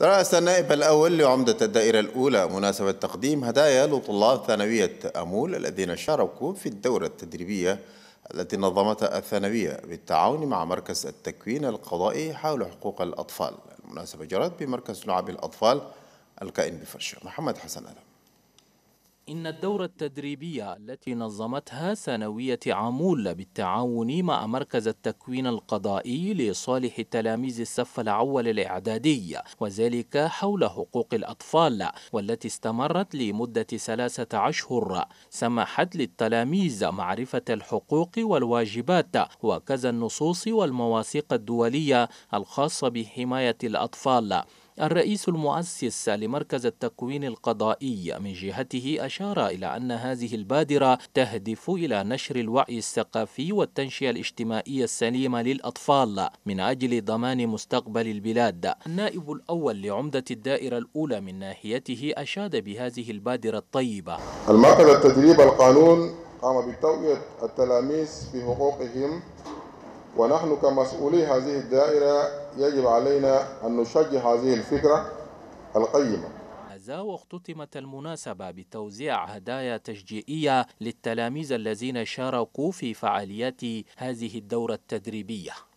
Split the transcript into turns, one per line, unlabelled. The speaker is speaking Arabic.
درس النائب الأول لعمدة الدائرة الأولى مناسبة تقديم هدايا لطلاب ثانوية أمول الذين شاركوا في الدورة التدريبية التي نظمتها الثانوية بالتعاون مع مركز التكوين القضائي حول حقوق الأطفال المناسبة جرت بمركز لعب الأطفال الكائن بفرشة محمد حسن ألم
إن الدورة التدريبية التي نظمتها ثانوية عمول بالتعاون مع مركز التكوين القضائي لصالح تلاميذ الصف الأول الإعدادي وذلك حول حقوق الأطفال والتي استمرت لمدة ثلاثة أشهر سمحت للتلاميذ معرفة الحقوق والواجبات وكذا النصوص والمواثيق الدولية الخاصة بحماية الأطفال الرئيس المؤسس لمركز التكوين القضائي من جهته أشار إلى أن هذه البادرة تهدف إلى نشر الوعي الثقافي والتنشئة الاجتماعية السليمة للأطفال من أجل ضمان مستقبل البلاد النائب الأول لعمدة الدائرة الأولى من ناحيته أشاد بهذه البادرة الطيبة المركز التدريب
القانون قام بتوعية التلاميذ في حقوقهم ونحن كمسؤولي هذه الدائرة يجب علينا أن نشجع هذه الفكرة القيمة
واختتمت المناسبة بتوزيع هدايا تشجيعية للتلاميذ الذين شاركوا في فعاليات هذه الدورة التدريبية